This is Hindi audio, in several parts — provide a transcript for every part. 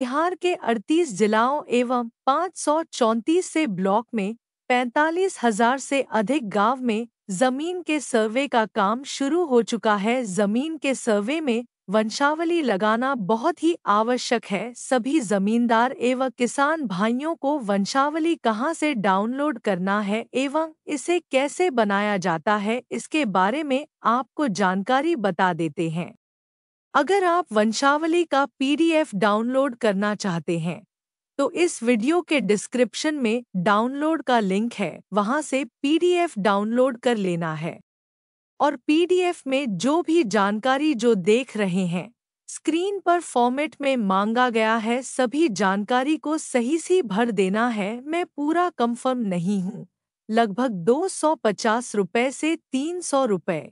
बिहार के 38 जिलाओं एवं 534 से ब्लॉक में पैंतालीस हजार से अधिक गांव में जमीन के सर्वे का काम शुरू हो चुका है जमीन के सर्वे में वंशावली लगाना बहुत ही आवश्यक है सभी जमींदार एवं किसान भाइयों को वंशावली कहाँ से डाउनलोड करना है एवं इसे कैसे बनाया जाता है इसके बारे में आपको जानकारी बता देते हैं अगर आप वंशावली का पीडीएफ डाउनलोड करना चाहते हैं तो इस वीडियो के डिस्क्रिप्शन में डाउनलोड का लिंक है वहां से पीडीएफ डाउनलोड कर लेना है और पीडीएफ में जो भी जानकारी जो देख रहे हैं स्क्रीन पर फॉर्मेट में मांगा गया है सभी जानकारी को सही सी भर देना है मैं पूरा कंफर्म नहीं हूँ लगभग दो सौ पचास रुपये से तीन सौ रुपये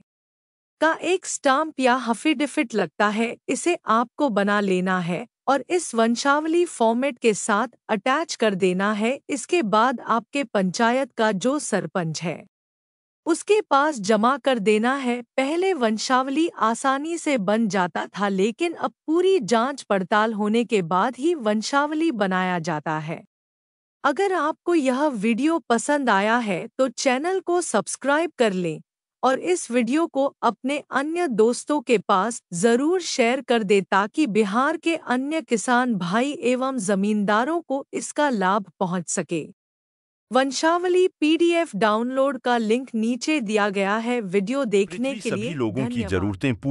का एक स्टाम्प या हफिडिफिट लगता है इसे आपको बना लेना है और इस वंशावली फॉर्मेट के साथ अटैच कर देना है इसके बाद आपके पंचायत का जो सरपंच है उसके पास जमा कर देना है पहले वंशावली आसानी से बन जाता था लेकिन अब पूरी जांच पड़ताल होने के बाद ही वंशावली बनाया जाता है अगर आपको यह वीडियो पसंद आया है तो चैनल को सब्सक्राइब कर लें और इस वीडियो को अपने अन्य दोस्तों के पास जरूर शेयर कर दे ताकि बिहार के अन्य किसान भाई एवं जमींदारों को इसका लाभ पहुंच सके वंशावली पीडीएफ डाउनलोड का लिंक नीचे दिया गया है वीडियो देखने के लिए सभी लोगों की जरूरतें पूरी